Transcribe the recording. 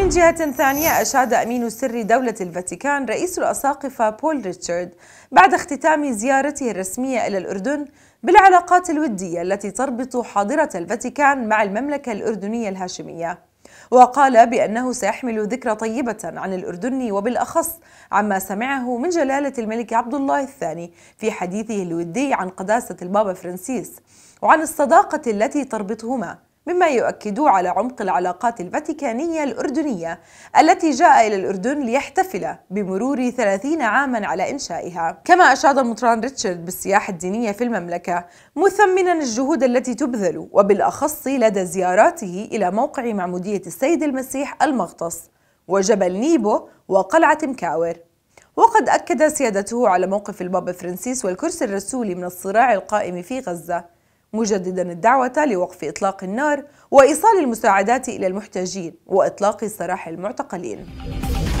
من جهة ثانية أشاد أمين سر دولة الفاتيكان رئيس الأساقفة بول ريتشارد بعد اختتام زيارته الرسمية إلى الأردن بالعلاقات الودية التي تربط حاضرة الفاتيكان مع المملكة الأردنية الهاشمية وقال بأنه سيحمل ذكرى طيبة عن الأردن وبالأخص عما سمعه من جلالة الملك عبد الله الثاني في حديثه الودي عن قداسة البابا فرانسيس وعن الصداقة التي تربطهما مما يؤكد على عمق العلاقات الفاتيكانية الأردنية التي جاء إلى الأردن ليحتفل بمرور 30 عاما على إنشائها كما أشاد مطران ريتشارد بالسياحة الدينية في المملكة مثمنا الجهود التي تبذل وبالأخص لدى زياراته إلى موقع معمودية السيد المسيح المغطس وجبل نيبو وقلعة مكاور وقد أكد سيادته على موقف البابا فرانسيس والكرسي الرسولي من الصراع القائم في غزة مجددا الدعوة لوقف إطلاق النار وإيصال المساعدات إلى المحتاجين وإطلاق سراح المعتقلين